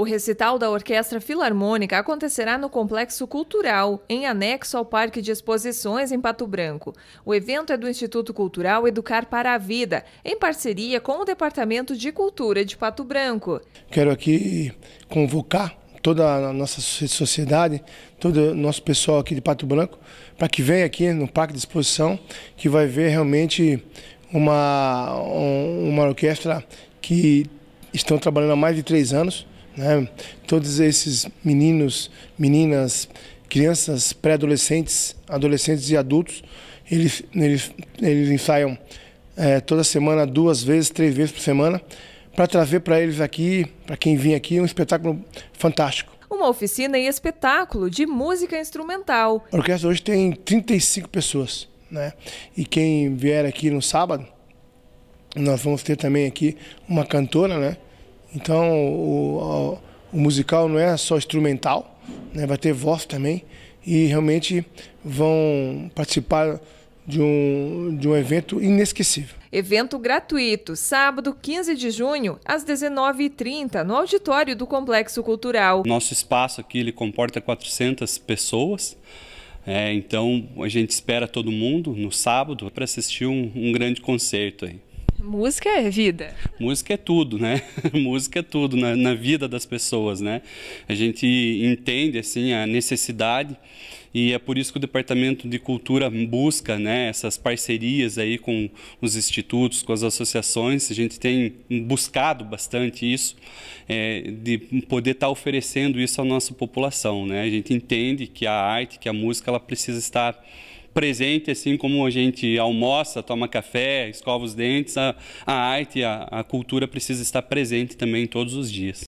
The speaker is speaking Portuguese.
O recital da Orquestra Filarmônica acontecerá no Complexo Cultural, em anexo ao Parque de Exposições em Pato Branco. O evento é do Instituto Cultural Educar para a Vida, em parceria com o Departamento de Cultura de Pato Branco. Quero aqui convocar toda a nossa sociedade, todo o nosso pessoal aqui de Pato Branco, para que venha aqui no Parque de Exposição, que vai ver realmente uma, uma orquestra que estão trabalhando há mais de três anos né? Todos esses meninos, meninas, crianças, pré-adolescentes, adolescentes e adultos, eles, eles, eles ensaiam é, toda semana, duas vezes, três vezes por semana, para trazer para eles aqui, para quem vem aqui, um espetáculo fantástico uma oficina e espetáculo de música instrumental. A orquestra hoje tem 35 pessoas, né? E quem vier aqui no sábado, nós vamos ter também aqui uma cantora, né? Então, o, o musical não é só instrumental, né? vai ter voz também. E realmente vão participar de um, de um evento inesquecível. Evento gratuito, sábado 15 de junho, às 19h30, no auditório do Complexo Cultural. Nosso espaço aqui ele comporta 400 pessoas. É, então a gente espera todo mundo no sábado para assistir um, um grande concerto aí. Música é vida. Música é tudo, né? Música é tudo na, na vida das pessoas, né? A gente entende, assim, a necessidade e é por isso que o Departamento de Cultura busca né, essas parcerias aí com os institutos, com as associações. A gente tem buscado bastante isso, é, de poder estar tá oferecendo isso à nossa população. Né? A gente entende que a arte, que a música, ela precisa estar presente, assim como a gente almoça, toma café, escova os dentes, a, a arte, a, a cultura precisa estar presente também todos os dias.